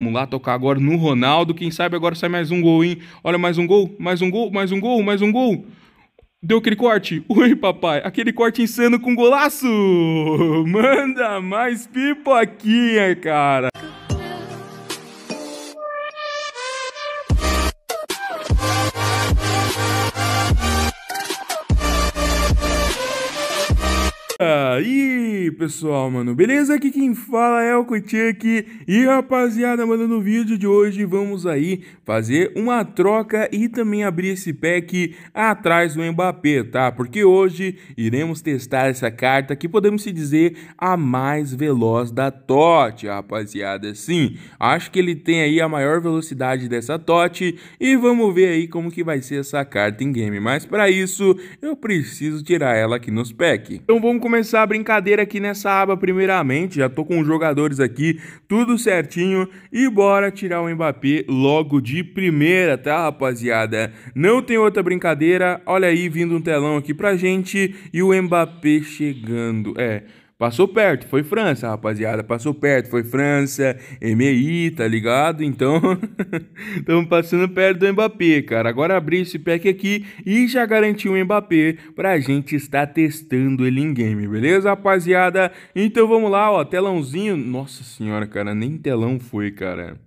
Vamos lá tocar agora no Ronaldo. Quem sabe agora sai mais um gol, hein? Olha, mais um gol, mais um gol, mais um gol, mais um gol. Deu aquele corte? Ui, papai, aquele corte insano com golaço! Manda mais pipoquinha, cara! aí, pessoal, mano? Beleza? Aqui quem fala é o Kutchuk. E rapaziada, mano, no vídeo de hoje vamos aí fazer uma troca e também abrir esse pack atrás do Mbappé, tá? Porque hoje iremos testar essa carta que podemos se dizer a mais veloz da TOT, rapaziada. Sim, acho que ele tem aí a maior velocidade dessa TOT e vamos ver aí como que vai ser essa carta em game. Mas para isso, eu preciso tirar ela aqui nos packs. Então vamos começar brincadeira aqui nessa aba primeiramente, já tô com os jogadores aqui, tudo certinho e bora tirar o Mbappé logo de primeira, tá rapaziada? Não tem outra brincadeira, olha aí vindo um telão aqui pra gente e o Mbappé chegando, é... Passou perto, foi França, rapaziada. Passou perto, foi França, MI, tá ligado? Então, estamos passando perto do Mbappé, cara. Agora abri esse pack aqui e já garantiu o Mbappé pra gente estar testando ele em game, beleza, rapaziada? Então vamos lá, ó, telãozinho. Nossa senhora, cara, nem telão foi, cara.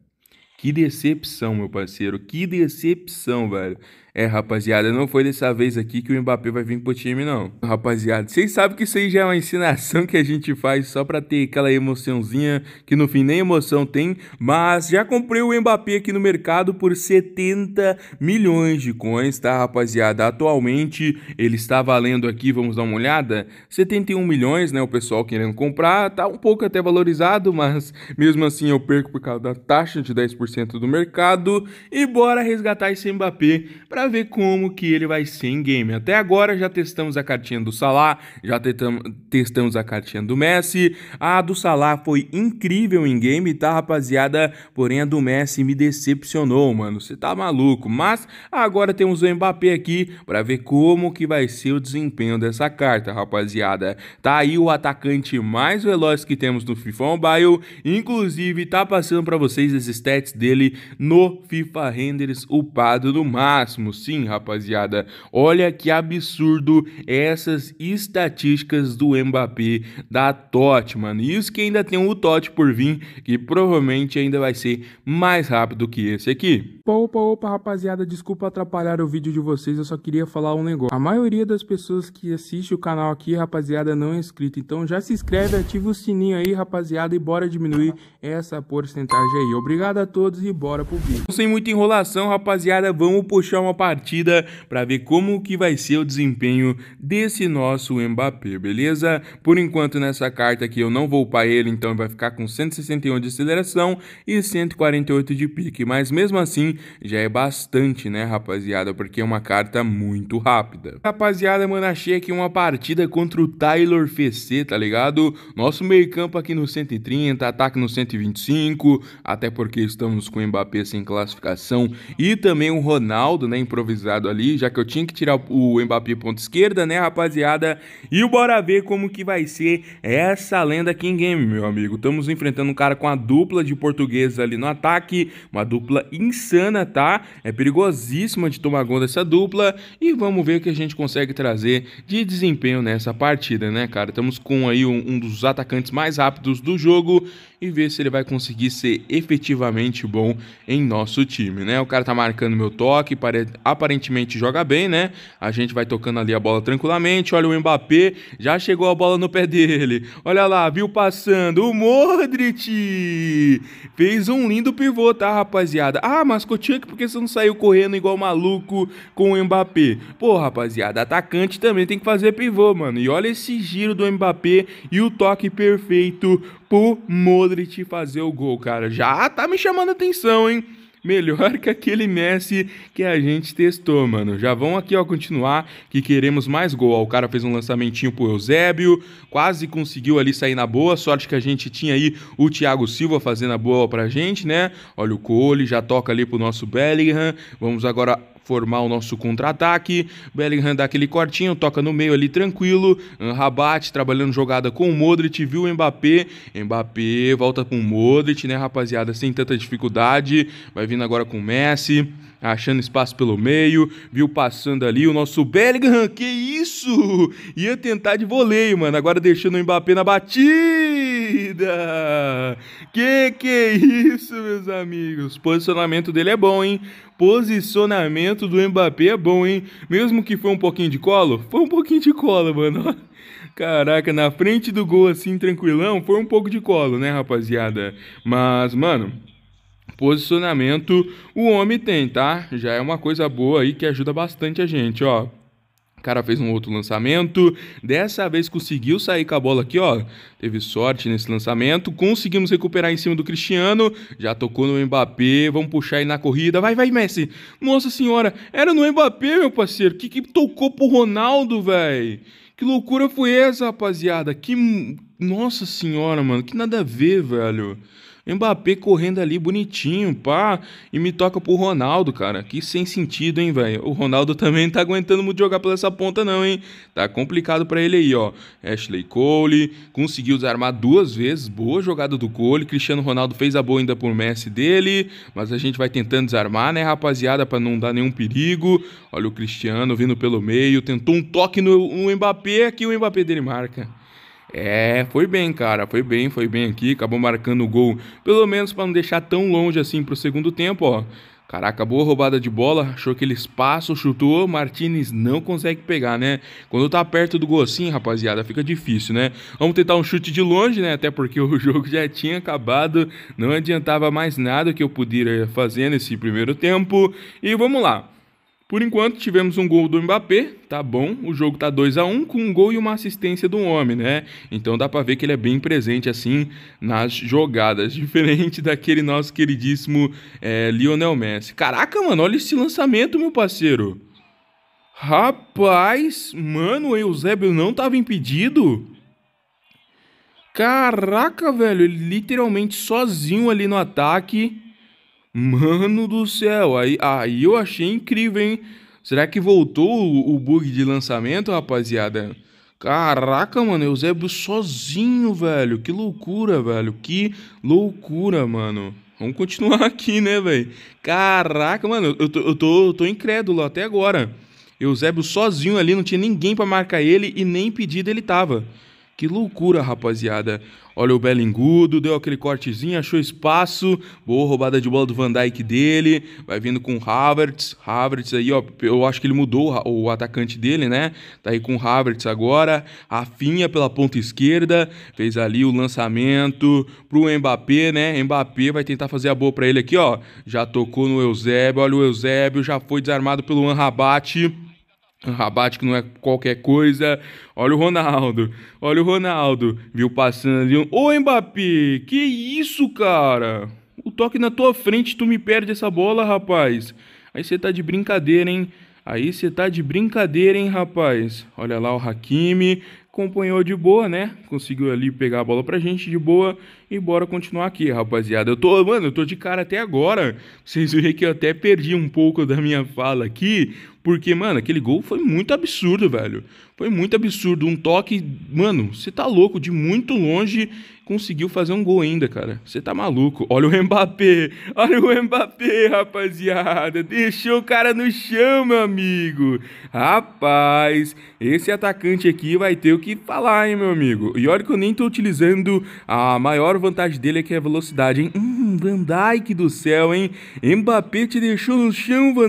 Que decepção, meu parceiro. Que decepção, velho. É, rapaziada, não foi dessa vez aqui que o Mbappé vai vir pro time, não. Rapaziada, vocês sabem que isso aí já é uma ensinação que a gente faz só pra ter aquela emoçãozinha, que no fim nem emoção tem, mas já comprei o Mbappé aqui no mercado por 70 milhões de coins, tá, rapaziada? Atualmente ele está valendo aqui, vamos dar uma olhada, 71 milhões, né, o pessoal querendo comprar, tá um pouco até valorizado, mas mesmo assim eu perco por causa da taxa de 10% do mercado, e bora resgatar esse Mbappé pra para ver como que ele vai ser em game. Até agora já testamos a cartinha do Salah, já testamos a cartinha do Messi. A do Salah foi incrível em game, tá, rapaziada? Porém a do Messi me decepcionou, mano. Você tá maluco. Mas agora temos o Mbappé aqui para ver como que vai ser o desempenho dessa carta, rapaziada. Tá aí o atacante mais veloz que temos no FIFA Mobile, inclusive tá passando para vocês as stats dele no FIFA Renders upado no máximo mesmo. Sim, rapaziada, olha que absurdo essas estatísticas do Mbappé da Totti, mano. isso que ainda tem o Totti por vir, que provavelmente ainda vai ser mais rápido que esse aqui. Opa, opa, rapaziada, desculpa atrapalhar o vídeo de vocês, eu só queria falar um negócio. A maioria das pessoas que assiste o canal aqui, rapaziada, não é inscrito, então já se inscreve, ativa o sininho aí, rapaziada, e bora diminuir essa porcentagem aí. Obrigado a todos e bora pro vídeo. Sem muita enrolação, rapaziada, vamos puxar uma partida para ver como que vai ser o desempenho desse nosso Mbappé, beleza? Por enquanto nessa carta aqui eu não vou upar ele, então vai ficar com 161 de aceleração e 148 de pique, mas mesmo assim já é bastante, né, rapaziada, porque é uma carta muito rápida. Rapaziada, mano, achei aqui uma partida contra o Taylor FC, tá ligado? Nosso meio-campo aqui no 130, ataque no 125, até porque estamos com o Mbappé sem classificação e também o Ronaldo, né, improvisado ali, já que eu tinha que tirar o Mbappé ponto esquerda, né, rapaziada? E bora ver como que vai ser essa lenda aqui em game, meu amigo. Estamos enfrentando um cara com a dupla de portugueses ali no ataque, uma dupla insana, tá? É perigosíssima de tomar gol dessa dupla e vamos ver o que a gente consegue trazer de desempenho nessa partida, né, cara? Estamos com aí um, um dos atacantes mais rápidos do jogo e ver se ele vai conseguir ser efetivamente bom em nosso time, né? O cara tá marcando meu toque, aparentemente joga bem, né? A gente vai tocando ali a bola tranquilamente. Olha o Mbappé, já chegou a bola no pé dele. Olha lá, viu passando o Modric. Fez um lindo pivô, tá, rapaziada? Ah, mas Kotiak, por é que você não saiu correndo igual maluco com o Mbappé? Pô, rapaziada, atacante também tem que fazer pivô, mano. E olha esse giro do Mbappé e o toque perfeito pro Modric fazer o gol, cara. Já tá me chamando atenção, hein? melhor que aquele Messi que a gente testou, mano. Já vão aqui, ó, continuar que queremos mais gol. Ó, o cara fez um lançamentinho pro Eusébio, quase conseguiu ali sair na boa. Sorte que a gente tinha aí o Thiago Silva fazendo a boa pra gente, né? Olha o Cole, já toca ali pro nosso Bellingham. Vamos agora formar o nosso contra-ataque. Bellingham dá aquele cortinho, toca no meio ali tranquilo. Rabat trabalhando jogada com o Modric, viu o Mbappé. Mbappé volta com o Modric, né, rapaziada, sem tanta dificuldade. Vai vindo agora com o Messi achando espaço pelo meio, viu passando ali o nosso Bellingham, que isso! Ia tentar de voleio, mano, agora deixando o Mbappé na batida! vida. Que que é isso, meus amigos? Posicionamento dele é bom, hein? Posicionamento do Mbappé é bom, hein? Mesmo que foi um pouquinho de colo, foi um pouquinho de colo, mano. Caraca, na frente do gol assim, tranquilão, foi um pouco de colo, né, rapaziada? Mas, mano, posicionamento o homem tem, tá? Já é uma coisa boa aí que ajuda bastante a gente, ó. O cara fez um outro lançamento, dessa vez conseguiu sair com a bola aqui, ó. Teve sorte nesse lançamento, conseguimos recuperar em cima do Cristiano, já tocou no Mbappé, vamos puxar aí na corrida. Vai, vai, Messi. Nossa senhora, era no Mbappé, meu parceiro. Que que tocou pro Ronaldo, velho? Que loucura foi essa, rapaziada? Que nossa senhora, mano, que nada a ver, velho. Mbappé correndo ali bonitinho, pá, e me toca pro Ronaldo, cara. Que sem sentido, hein, velho. O Ronaldo também não tá aguentando muito jogar pela essa ponta, não, hein. Tá complicado para ele aí, ó. Ashley Cole conseguiu desarmar duas vezes. Boa jogada do Cole. Cristiano Ronaldo fez a boa ainda por Messi dele, mas a gente vai tentando desarmar, né, rapaziada, para não dar nenhum perigo. Olha o Cristiano vindo pelo meio, tentou um toque no, no Mbappé, que o Mbappé dele marca. É, foi bem, cara. Foi bem, foi bem aqui. Acabou marcando o gol. Pelo menos para não deixar tão longe assim pro segundo tempo, ó. Caraca, boa roubada de bola, achou aquele espaço, chutou, Martinez não consegue pegar, né? Quando tá perto do gol assim, rapaziada, fica difícil, né? Vamos tentar um chute de longe, né? Até porque o jogo já tinha acabado, não adiantava mais nada que eu pudesse fazer nesse primeiro tempo. E vamos lá. Por enquanto, tivemos um gol do Mbappé, tá bom. O jogo tá 2 a 1 um, com um gol e uma assistência do homem, né? Então dá para ver que ele é bem presente assim nas jogadas, diferente daquele nosso queridíssimo é, Lionel Messi. Caraca, mano, olha esse lançamento, meu parceiro. Rapaz, mano, o Eusébio não tava impedido. Caraca, velho, ele literalmente sozinho ali no ataque. Mano do céu, aí, aí eu achei incrível, hein? Será que voltou o, o bug de lançamento, rapaziada? Caraca, mano, Eusébio sozinho, velho. Que loucura, velho. Que loucura, mano. Vamos continuar aqui, né, velho? Caraca, mano, eu tô, eu, tô, eu tô incrédulo até agora. Eusébio sozinho ali, não tinha ninguém para marcar ele e nem pedido ele tava. Que loucura, rapaziada. Olha o Belingudo, deu aquele cortezinho, achou espaço. Boa roubada de bola do Van Dijk dele. Vai vindo com o Havertz. Havertz aí, ó, eu acho que ele mudou o atacante dele, né? Tá aí com o Havertz agora. Rafinha pela ponta esquerda, fez ali o lançamento pro Mbappé, né? Mbappé vai tentar fazer a boa para ele aqui, ó. Já tocou no Eusébio, olha o Eusébio, já foi desarmado pelo Anrabate rabate que não é qualquer coisa. Olha o Ronaldo. Olha o Ronaldo. Viu passando ali. Ô Mbappé, que isso, cara? O toque na tua frente, tu me perde essa bola, rapaz. Aí você tá de brincadeira, hein? Aí você tá de brincadeira, hein, rapaz? Olha lá o Hakimi. Acompanhou de boa, né? Conseguiu ali pegar a bola pra gente de boa. E bora continuar aqui, rapaziada. Eu tô, mano, eu tô de cara até agora. Vocês viram que eu até perdi um pouco da minha fala aqui, porque, mano, aquele gol foi muito absurdo, velho. Foi muito absurdo. Um toque, mano, você tá louco, de muito longe conseguiu fazer um gol ainda, cara. Você tá maluco. Olha o Mbappé. Olha o Mbappé, rapaziada. Deixou o cara no chão, meu amigo. Rapaz, esse atacante aqui vai ter o que falar, hein, meu amigo. E olha que eu nem tô utilizando a maior vantagem dele é que é a velocidade, hein? Hum, Van do céu, hein? Mbappé te deixou no chão, Van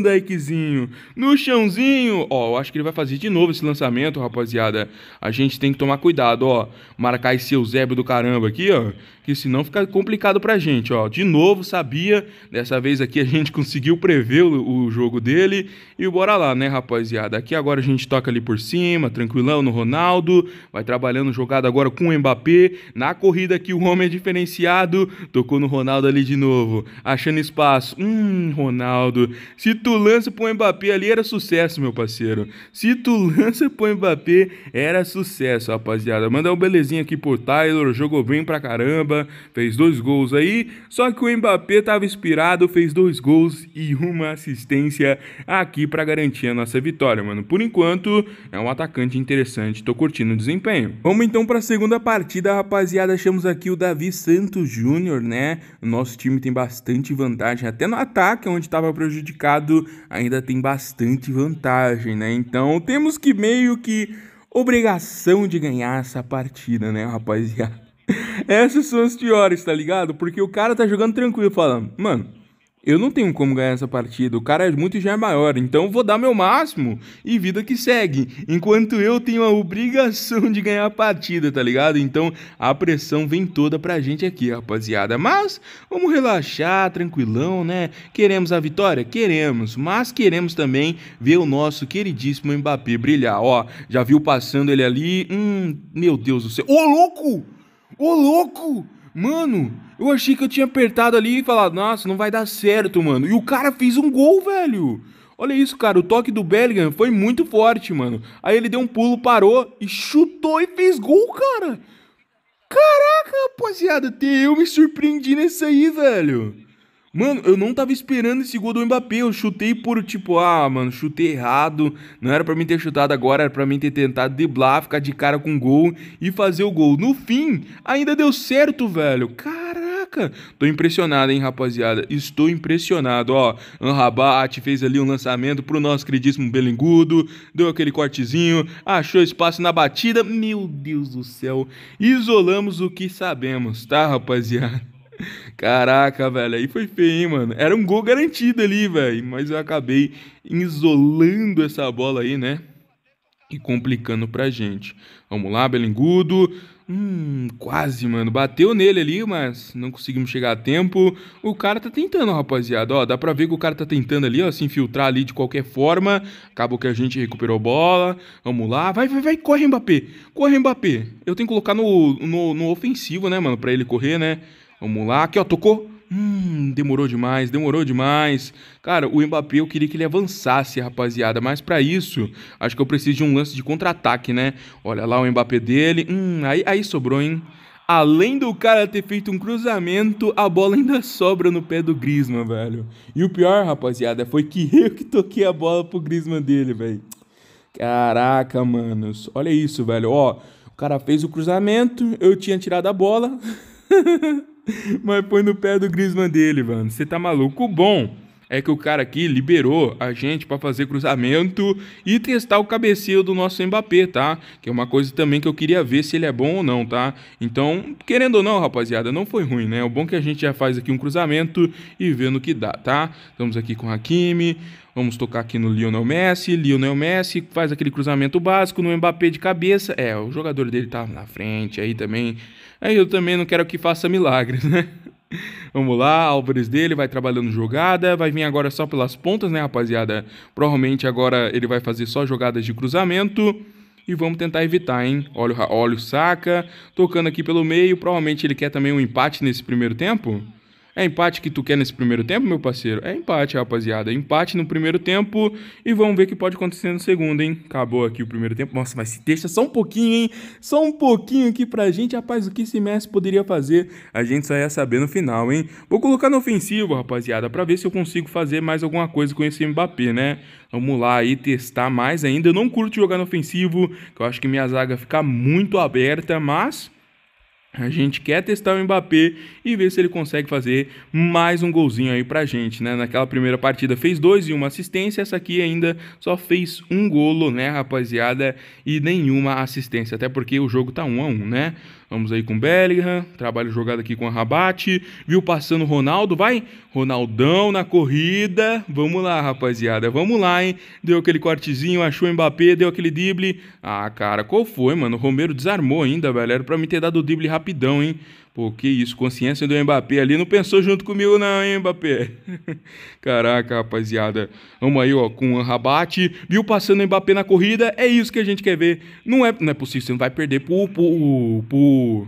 No chãozinho. Ó, eu acho que ele vai fazer de novo esse lançamento, rapaziada. A gente tem que tomar cuidado, ó. Marcar esse Eusébio do caramba aqui, ó. Que senão fica complicado pra gente, ó. De novo, sabia. Dessa vez aqui a gente conseguiu prever o, o jogo dele. E bora lá, né, rapaziada? Aqui agora a gente toca ali por cima, tranquilão no Ronaldo. Vai trabalhando jogada agora com o Mbappé. Na corrida aqui o homem é de diferenciado. Tocou no Ronaldo ali de novo, achando espaço. Hum, Ronaldo, se tu lança pro Mbappé ali era sucesso, meu parceiro. Se tu lança pro Mbappé era sucesso, rapaziada. Mandar um belezinha aqui por Tyler, jogou bem pra caramba, fez dois gols aí. Só que o Mbappé tava inspirado, fez dois gols e uma assistência aqui para garantir a nossa vitória, mano. Por enquanto, é um atacante interessante, tô curtindo o desempenho. Vamos então para a segunda partida, rapaziada. Achamos aqui o Davi Santos Júnior, né? O nosso time tem bastante vantagem, até no ataque, onde estava prejudicado, ainda tem bastante vantagem, né? Então temos que meio que obrigação de ganhar essa partida, né, rapaziada? Essas são as piores, tá ligado? Porque o cara tá jogando tranquilo, falando, mano eu não tenho como ganhar essa partida, o cara é muito já é maior, então vou dar meu máximo e vida que segue. Enquanto eu tenho a obrigação de ganhar a partida, tá ligado? Então a pressão vem toda pra gente aqui, rapaziada. Mas vamos relaxar, tranquilão, né? Queremos a vitória? Queremos, mas queremos também ver o nosso queridíssimo Mbappé brilhar. Ó, já viu passando ele ali? Hum, meu Deus do céu. Ô louco! Ô louco! Mano! Eu achei que eu tinha apertado ali e falado, nossa, não vai dar certo, mano. E o cara fez um gol, velho. Olha isso, cara, o toque do Bellingham foi muito forte, mano. Aí ele deu um pulo, parou e chutou e fez gol, cara. Caraca, rapaziada, até eu me surpreendi nesse aí, velho. Mano, eu não tava esperando esse gol do Mbappé. Eu chutei por tipo, ah, mano, chutei errado. Não era para mim ter chutado agora, era para mim ter tentado deblar, ficar de cara com o gol e fazer o gol. No fim, ainda deu certo, velho. Cara, Caraca, tô impressionado, hein, rapaziada. Estou impressionado, ó. Anrabat fez ali um lançamento pro nosso queridíssimo Belengudo, deu aquele cortezinho, achou espaço na batida. Meu Deus do céu. Isolamos o que sabemos, tá, rapaziada? Caraca, velho, aí foi feio, hein, mano. Era um gol garantido ali, velho, mas eu acabei isolando essa bola aí, né? E complicando pra gente. Vamos lá, Belengudo. Hum, quase, mano. Bateu nele ali, mas não conseguimos chegar a tempo. O cara tá tentando, rapaziada. Ó, dá pra ver que o cara tá tentando ali, ó, se infiltrar ali de qualquer forma. Acabou que a gente recuperou bola. Vamos lá. Vai, vai, vai. Corre, Mbappé. Corre, Mbappé. Eu tenho que colocar no, no, no ofensivo, né, mano? Pra ele correr, né? Vamos lá. Aqui, ó, tocou. Hum, demorou demais, demorou demais. Cara, o Mbappé eu queria que ele avançasse, rapaziada, mas para isso, acho que eu preciso de um lance de contra-ataque, né? Olha lá o Mbappé dele. Hum, aí, aí sobrou, hein? Além do cara ter feito um cruzamento, a bola ainda sobra no pé do Griezmann, velho. E o pior, rapaziada, foi que eu que toquei a bola pro Griezmann dele, velho. Caraca, manos. Olha isso, velho. Ó, o cara fez o cruzamento, eu tinha tirado a bola. Mas põe no pé do Griezmann dele, mano. Você tá maluco? O bom é que o cara aqui liberou a gente para fazer cruzamento e testar o cabeceio do nosso Mbappé, tá? Que é uma coisa também que eu queria ver se ele é bom ou não, tá? Então, querendo ou não, rapaziada, não foi ruim, né? O bom é que a gente já faz aqui um cruzamento e vendo que dá, tá? Estamos aqui com o Hakimi, Vamos tocar aqui no Lionel Messi. Lionel Messi faz aquele cruzamento básico no Mbappé de cabeça. É, o jogador dele tá na frente aí também. Aí eu também não quero que faça milagres, né? Vamos lá, Álvares dele vai trabalhando jogada, vai vir agora só pelas pontas, né, rapaziada? Provavelmente agora ele vai fazer só jogadas de cruzamento. E vamos tentar evitar, hein? Olha, o saca, tocando aqui pelo meio. Provavelmente ele quer também um empate nesse primeiro tempo. É empate que tu quer nesse primeiro tempo, meu parceiro? É empate, rapaziada. É empate no primeiro tempo e vamos ver o que pode acontecer no segundo, hein? Acabou aqui o primeiro tempo. Nossa, mas se deixa só um pouquinho, hein? Só um pouquinho aqui pra gente. Rapaz, o que esse Messi poderia fazer? A gente só ia saber no final, hein? Vou colocar no ofensivo, rapaziada, pra ver se eu consigo fazer mais alguma coisa com esse Mbappé, né? Vamos lá aí testar mais ainda. Eu não curto jogar no ofensivo, que eu acho que minha zaga fica muito aberta, mas a gente quer testar o Mbappé e ver se ele consegue fazer mais um golzinho aí pra gente, né? Naquela primeira partida fez dois e uma assistência, essa aqui ainda só fez um golo, né, rapaziada? E nenhuma assistência, até porque o jogo tá um a um, né? Vamos aí com Bellingham, trabalho jogado aqui com a Rabate, viu passando Ronaldo, vai, Ronaldão na corrida, vamos lá rapaziada, vamos lá, hein, deu aquele cortezinho, achou o Mbappé, deu aquele drible, ah cara, qual foi, mano, o Romero desarmou ainda, velho, era pra mim ter dado o drible rapidão, hein, Pô, que isso, consciência do Mbappé ali, não pensou junto comigo não, hein, Mbappé? Caraca, rapaziada, vamos aí, ó, com um rabate, viu passando o Mbappé na corrida, é isso que a gente quer ver. Não é, não é possível, você não vai perder pro, pro, pro,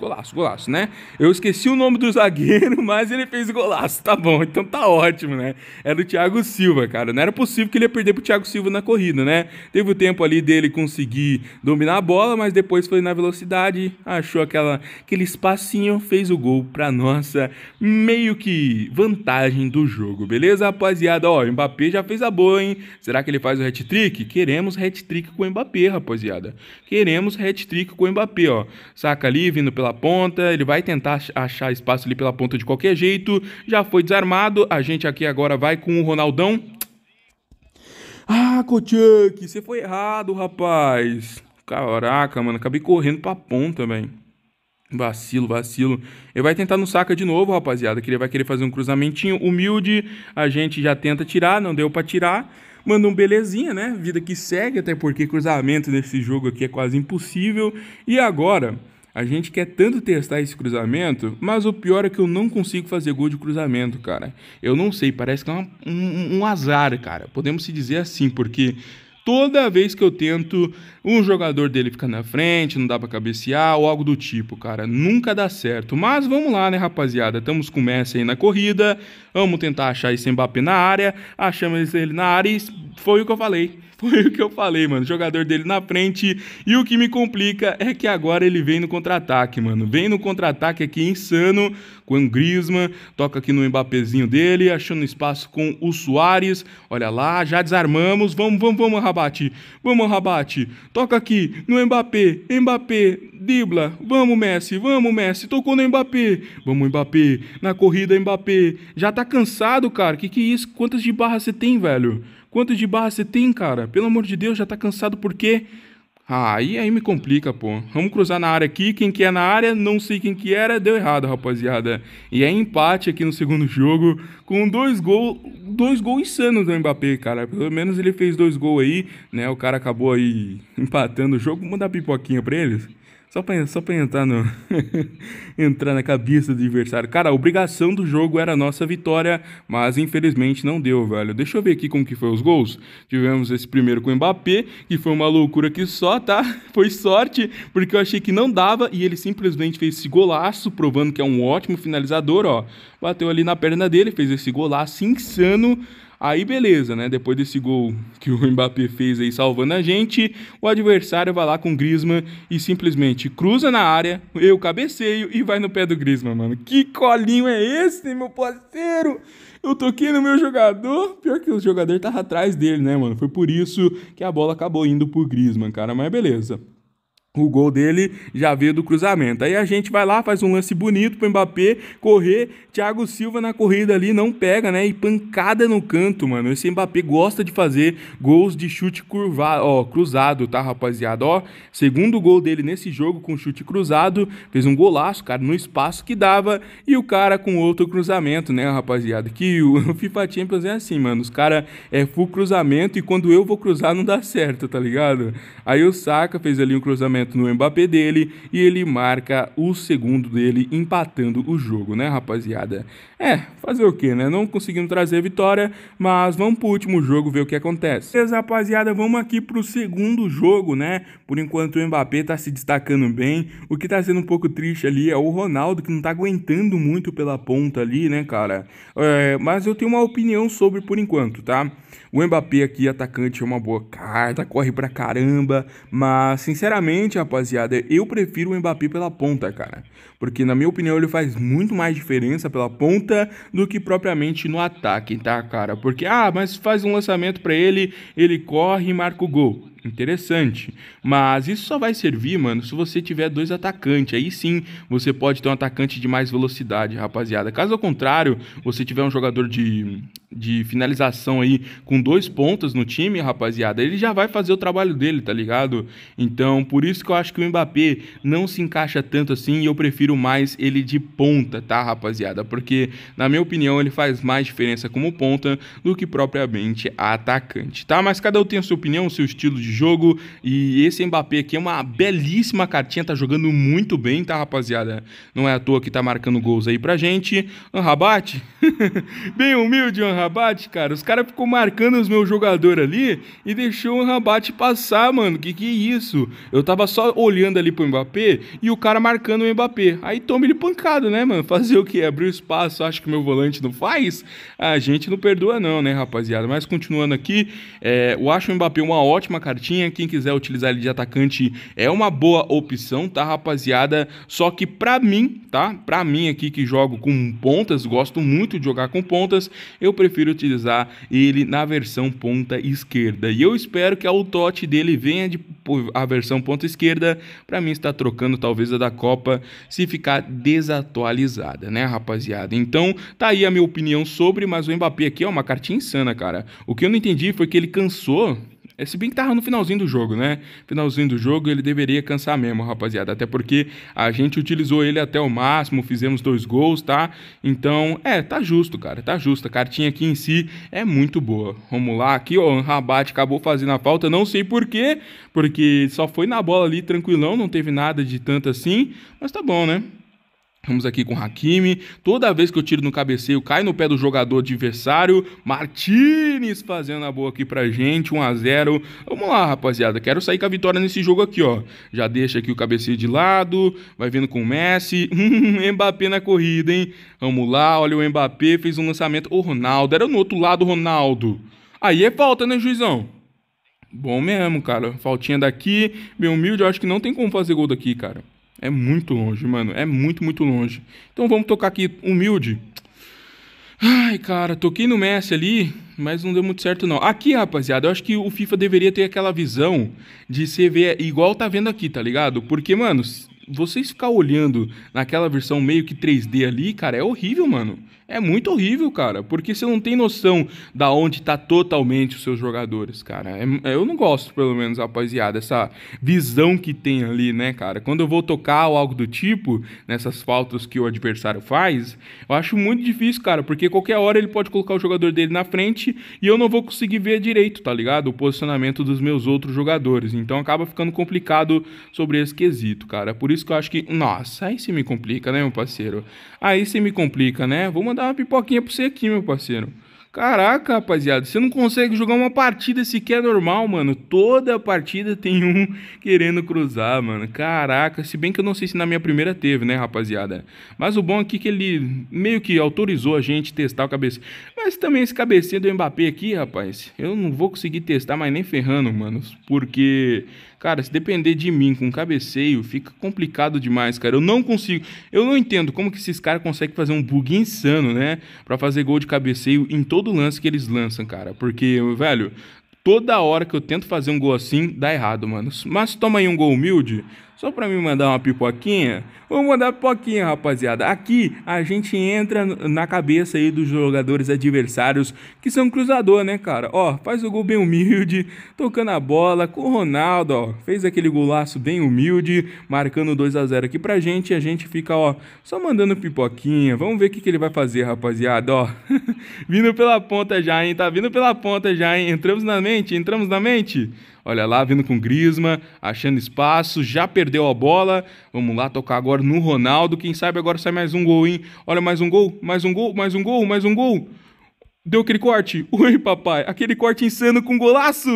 golaço, golaço, né? Eu esqueci o nome do zagueiro, mas ele fez golaço, tá bom, então tá ótimo, né? Era é o Thiago Silva, cara, não era possível que ele ia perder pro Thiago Silva na corrida, né? Teve o tempo ali dele conseguir dominar a bola, mas depois foi na velocidade, achou aquela, aquele espaço Marcinho fez o gol para nossa meio que vantagem do jogo, beleza, rapaziada? Ó, o Mbappé já fez a boa, hein? Será que ele faz o hat-trick? Queremos hat-trick com o Mbappé, rapaziada. Queremos hat-trick com o Mbappé, ó. Saca ali, vindo pela ponta, ele vai tentar achar espaço ali pela ponta de qualquer jeito. Já foi desarmado, a gente aqui agora vai com o Ronaldão. Ah, Kochuk, você foi errado, rapaz. Caraca, mano, acabei correndo pra ponta, velho. Vacilo, vacilo. Ele vai tentar no saca de novo, rapaziada, que ele vai querer fazer um cruzamentinho humilde. A gente já tenta tirar, não deu para tirar. Manda um belezinha, né? Vida que segue, até porque cruzamento nesse jogo aqui é quase impossível. E agora, a gente quer tanto testar esse cruzamento, mas o pior é que eu não consigo fazer gol de cruzamento, cara. Eu não sei, parece que é um, um azar, cara. Podemos se dizer assim, porque toda vez que eu tento, um jogador dele fica na frente, não dá para cabecear ou algo do tipo, cara. Nunca dá certo. Mas vamos lá, né, rapaziada? Estamos com o Messi aí na corrida. Vamos tentar achar esse Mbappé na área. Achamos ele na área e foi o que eu falei. Foi o que eu falei, mano. Jogador dele na frente. E o que me complica é que agora ele vem no contra-ataque, mano. Vem no contra-ataque aqui insano com o Griezmann. Toca aqui no Mbappézinho dele, achando espaço com o Soares. Olha lá, já desarmamos. Vamos, vamos, vamos, Rabate. Vamos, Rabate. Toca aqui no Mbappé. Mbappé, Dibla. Vamos, Messi. Vamos, Messi. Tocou no Mbappé. Vamos, Mbappé. Na corrida, Mbappé. Já tá cansado, cara. Que que é isso? Quantas de barra você tem, velho? Quanto de barra você tem, cara? Pelo amor de Deus, já tá cansado por quê? Ah, aí, aí me complica, pô. Vamos cruzar na área aqui. Quem que é na área, não sei quem que era, deu errado, rapaziada. E é empate aqui no segundo jogo, com dois gols, dois gols insanos do Mbappé, cara. Pelo menos ele fez dois gols aí, né? O cara acabou aí empatando o jogo. Vamos dar pipoquinha pra eles? Só pra, só pra entrar, no entrar na cabeça do adversário. Cara, a obrigação do jogo era a nossa vitória, mas infelizmente não deu, velho. Deixa eu ver aqui como que foi os gols. Tivemos esse primeiro com o Mbappé, que foi uma loucura que só, tá? Foi sorte, porque eu achei que não dava e ele simplesmente fez esse golaço, provando que é um ótimo finalizador, ó. Bateu ali na perna dele, fez esse golaço insano. Aí beleza, né? Depois desse gol que o Mbappé fez aí salvando a gente, o adversário vai lá com o Griezmann e simplesmente cruza na área, eu cabeceio e vai no pé do Griezmann, mano. Que colinho é esse, meu parceiro? Eu toquei no meu jogador, pior que o jogador tava atrás dele, né, mano? Foi por isso que a bola acabou indo pro Griezmann, cara, mas beleza. O gol dele já veio do cruzamento. Aí a gente vai lá, faz um lance bonito pro Mbappé correr. Thiago Silva na corrida ali não pega, né? E pancada no canto, mano. Esse Mbappé gosta de fazer gols de chute curvado, ó, cruzado, tá, rapaziada? Ó, segundo gol dele nesse jogo com chute cruzado, fez um golaço, cara, no espaço que dava e o cara com outro cruzamento, né, rapaziada? Que o FIFA Champions é assim, mano. Os cara é full cruzamento e quando eu vou cruzar não dá certo, tá ligado? Aí o Saka fez ali um cruzamento cruzamento no Mbappé dele e ele marca o segundo dele, empatando o jogo, né, rapaziada? É, fazer o que, né? Não conseguindo trazer a vitória, mas vamos pro último jogo ver o que acontece. Beleza, rapaziada, vamos aqui pro segundo jogo, né? Por enquanto o Mbappé tá se destacando bem. O que tá sendo um pouco triste ali é o Ronaldo, que não tá aguentando muito pela ponta ali, né, cara? É, mas eu tenho uma opinião sobre por enquanto, tá? O Mbappé aqui, atacante, é uma boa carta, corre pra caramba, mas sinceramente Sinceramente, rapaziada, eu prefiro o Mbappé pela ponta, cara. Porque, na minha opinião, ele faz muito mais diferença pela ponta do que propriamente no ataque, tá, cara? Porque, ah, mas faz um lançamento para ele, ele corre e marca o gol. Interessante. Mas isso só vai servir, mano, se você tiver dois atacantes. Aí sim você pode ter um atacante de mais velocidade, rapaziada. Caso ao contrário, você tiver um jogador de, de finalização aí com dois pontas no time, rapaziada, ele já vai fazer o trabalho dele, tá ligado? Então, por isso que eu acho que o Mbappé não se encaixa tanto assim e eu prefiro mais ele de ponta, tá, rapaziada? Porque, na minha opinião, ele faz mais diferença como ponta do que propriamente atacante, tá? Mas cada um tem a sua opinião, o seu estilo de de jogo. E esse Mbappé aqui é uma belíssima cartinha, tá jogando muito bem, tá, rapaziada? Não é à toa que tá marcando gols aí pra gente. Anrabat, bem humilde um Anrabat, cara. Os caras ficou marcando os meus jogadores ali e deixou o Anrabat passar, mano. Que que é isso? Eu tava só olhando ali pro Mbappé e o cara marcando o Mbappé. Aí toma ele pancado, né, mano? Fazer o que? Abrir espaço, acho que meu volante não faz? A gente não perdoa não, né, rapaziada? Mas continuando aqui, é, eu acho o Mbappé uma ótima cartinha cartinha. Quem quiser utilizar ele de atacante é uma boa opção, tá, rapaziada? Só que pra mim, tá? Pra mim aqui que jogo com pontas, gosto muito de jogar com pontas, eu prefiro utilizar ele na versão ponta esquerda. E eu espero que a autote dele venha de a versão ponta esquerda, para mim está trocando talvez a da Copa se ficar desatualizada, né, rapaziada? Então, tá aí a minha opinião sobre, mas o Mbappé aqui é uma cartinha insana, cara. O que eu não entendi foi que ele cansou é, se bem que tava no finalzinho do jogo, né? Finalzinho do jogo ele deveria cansar mesmo, rapaziada. Até porque a gente utilizou ele até o máximo, fizemos dois gols, tá? Então, é, tá justo, cara. Tá justo. A cartinha aqui em si é muito boa. Vamos lá, aqui, ó. O Rabat acabou fazendo a falta. Não sei porquê, porque só foi na bola ali tranquilão, não teve nada de tanto assim. Mas tá bom, né? Vamos aqui com Hakimi. Toda vez que eu tiro no cabeceio, cai no pé do jogador adversário. Martinez fazendo a boa aqui pra gente. 1 a 0 Vamos lá, rapaziada. Quero sair com a vitória nesse jogo aqui, ó. Já deixa aqui o cabeceio de lado. Vai vindo com o Messi. Hum, Mbappé na corrida, hein? Vamos lá. Olha o Mbappé. Fez um lançamento. O Ronaldo. Era no outro lado, Ronaldo. Aí é falta, né, juizão? Bom mesmo, cara. Faltinha daqui. Bem humilde. Eu acho que não tem como fazer gol daqui, cara. É muito longe, mano. É muito, muito longe. Então vamos tocar aqui humilde. Ai, cara, toquei no Messi ali, mas não deu muito certo não. Aqui, rapaziada, eu acho que o FIFA deveria ter aquela visão de você ver igual tá vendo aqui, tá ligado? Porque, mano, vocês ficar olhando naquela versão meio que 3D ali, cara, é horrível, mano é muito horrível, cara, porque você não tem noção da onde tá totalmente os seus jogadores, cara. É, é, eu não gosto, pelo menos, rapaziada, essa visão que tem ali, né, cara? Quando eu vou tocar ou algo do tipo, nessas faltas que o adversário faz, eu acho muito difícil, cara, porque qualquer hora ele pode colocar o jogador dele na frente e eu não vou conseguir ver direito, tá ligado? O posicionamento dos meus outros jogadores. Então acaba ficando complicado sobre esse quesito, cara. Por isso que eu acho que, nossa, aí se me complica, né, meu parceiro? Aí se me complica, né? Vou mandar mandar uma pipoquinha pra você aqui, meu parceiro. Caraca, rapaziada, você não consegue jogar uma partida sequer normal, mano. Toda partida tem um querendo cruzar, mano. Caraca, se bem que eu não sei se na minha primeira teve, né, rapaziada. Mas o bom aqui é que ele meio que autorizou a gente testar o cabeça. Mas também esse cabeceio do Mbappé aqui, rapaz, eu não vou conseguir testar mais nem ferrando, mano. Porque Cara, se depender de mim com cabeceio, fica complicado demais, cara. Eu não consigo. Eu não entendo como que esses caras conseguem fazer um bug insano, né? Pra fazer gol de cabeceio em todo lance que eles lançam, cara. Porque, velho, toda hora que eu tento fazer um gol assim, dá errado, mano. Mas toma aí um gol humilde. Só para me mandar uma pipoquinha? Vou mandar pipoquinha, rapaziada. Aqui a gente entra na cabeça aí dos jogadores adversários que são cruzador, né, cara? Ó, faz o gol bem humilde, tocando a bola com o Ronaldo, ó. Fez aquele golaço bem humilde, marcando 2 a 0 aqui pra gente. E a gente fica, ó, só mandando pipoquinha. Vamos ver o que, que ele vai fazer, rapaziada, ó. vindo pela ponta já, hein? Tá vindo pela ponta já, hein? Entramos na mente? Entramos na mente? Olha lá, vindo com Grisma, achando espaço, já perdeu a bola. Vamos lá tocar agora no Ronaldo. Quem sabe agora sai mais um gol, hein? Olha, mais um gol, mais um gol, mais um gol, mais um gol. Deu aquele corte? Oi, papai. Aquele corte insano com golaço!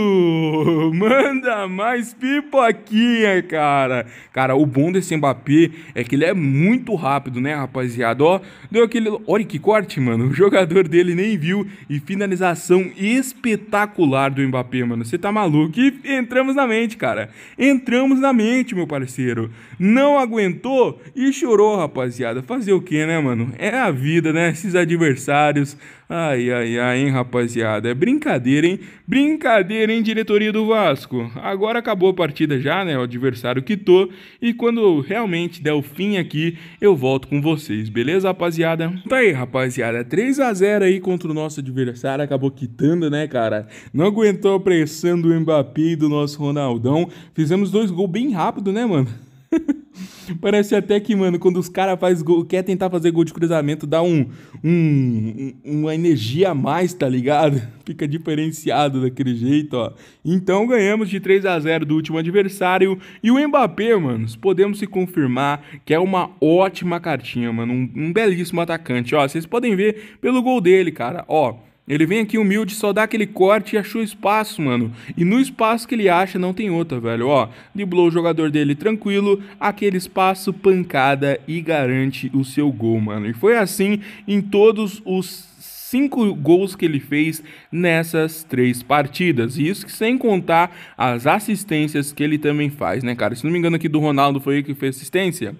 Manda mais pipoquinha, cara. Cara, o bom desse Mbappé é que ele é muito rápido, né, rapaziada? Ó, deu aquele. Olha que corte, mano. O jogador dele nem viu. E finalização espetacular do Mbappé, mano. Você tá maluco? E entramos na mente, cara. Entramos na mente, meu parceiro. Não aguentou e chorou, rapaziada. Fazer o que, né, mano? É a vida, né? Esses adversários Ai, ai, ai, hein, rapaziada. É brincadeira, hein? Brincadeira, hein, diretoria do Vasco. Agora acabou a partida já, né? O adversário quitou. E quando realmente der o fim aqui, eu volto com vocês, beleza, rapaziada? Tá aí, rapaziada. 3 a 0 aí contra o nosso adversário. Acabou quitando, né, cara? Não aguentou a pressão do Mbappé e do nosso Ronaldão. Fizemos dois gols bem rápido, né, mano? Parece até que, mano, quando os caras faz gol, quer tentar fazer gol de cruzamento, dá um, um, uma energia a mais, tá ligado? Fica diferenciado daquele jeito, ó. Então ganhamos de 3 a 0 do último adversário e o Mbappé, mano, podemos se confirmar que é uma ótima cartinha, mano, um, um belíssimo atacante, ó. Vocês podem ver pelo gol dele, cara, ó. Ele vem aqui humilde, só dá aquele corte e achou espaço, mano. E no espaço que ele acha, não tem outra, velho. Ó, driblou o jogador dele tranquilo, aquele espaço, pancada e garante o seu gol, mano. E foi assim em todos os cinco gols que ele fez nessas três partidas. E isso sem contar as assistências que ele também faz, né, cara? Se não me engano, aqui do Ronaldo foi ele que fez assistência.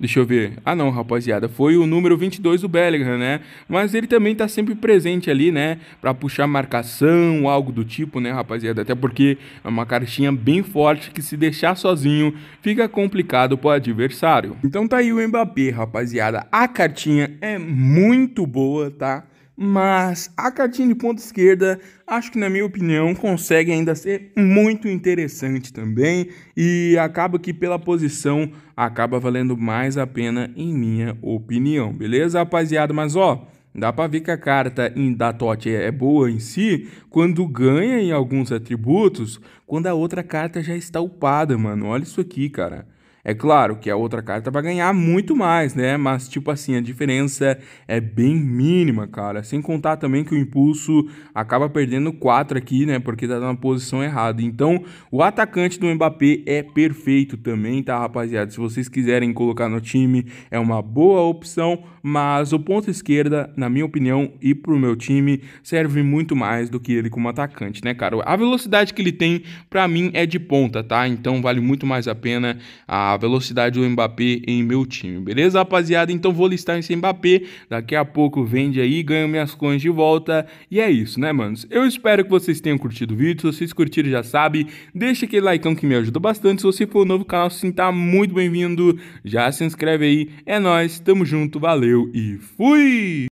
Deixa eu ver. Ah, não, rapaziada. Foi o número 22 do Bellingham, né? Mas ele também tá sempre presente ali, né? Pra puxar marcação, algo do tipo, né, rapaziada? Até porque é uma cartinha bem forte que se deixar sozinho fica complicado pro adversário. Então tá aí o Mbappé, rapaziada. A cartinha é muito boa, tá? mas a cartinha de ponta esquerda, acho que na minha opinião, consegue ainda ser muito interessante também e acaba que pela posição acaba valendo mais a pena em minha opinião, beleza, rapaziada? Mas ó, Dá para ver que a carta da Tote é, é boa em si quando ganha em alguns atributos, quando a outra carta já está upada, mano. Olha isso aqui, cara. É claro que a outra carta vai ganhar muito mais, né? Mas, tipo assim, a diferença é bem mínima, cara. Sem contar também que o impulso acaba perdendo 4 aqui, né? Porque tá na posição errada. Então, o atacante do Mbappé é perfeito também, tá, rapaziada? Se vocês quiserem colocar no time, é uma boa opção mas o ponta esquerda, na minha opinião, e pro meu time, serve muito mais do que ele como atacante, né, cara? A velocidade que ele tem, para mim, é de ponta, tá? Então vale muito mais a pena a velocidade do Mbappé em meu time, beleza, rapaziada? Então vou listar esse Mbappé, daqui a pouco vende aí, ganho minhas coins de volta, e é isso, né, manos? Eu espero que vocês tenham curtido o vídeo, se vocês curtiram já sabe, deixa aquele likeão que me ajuda bastante, se você for novo no canal, se sinta muito bem-vindo, já se inscreve aí, é nóis, tamo junto, valeu! Valeu e fui!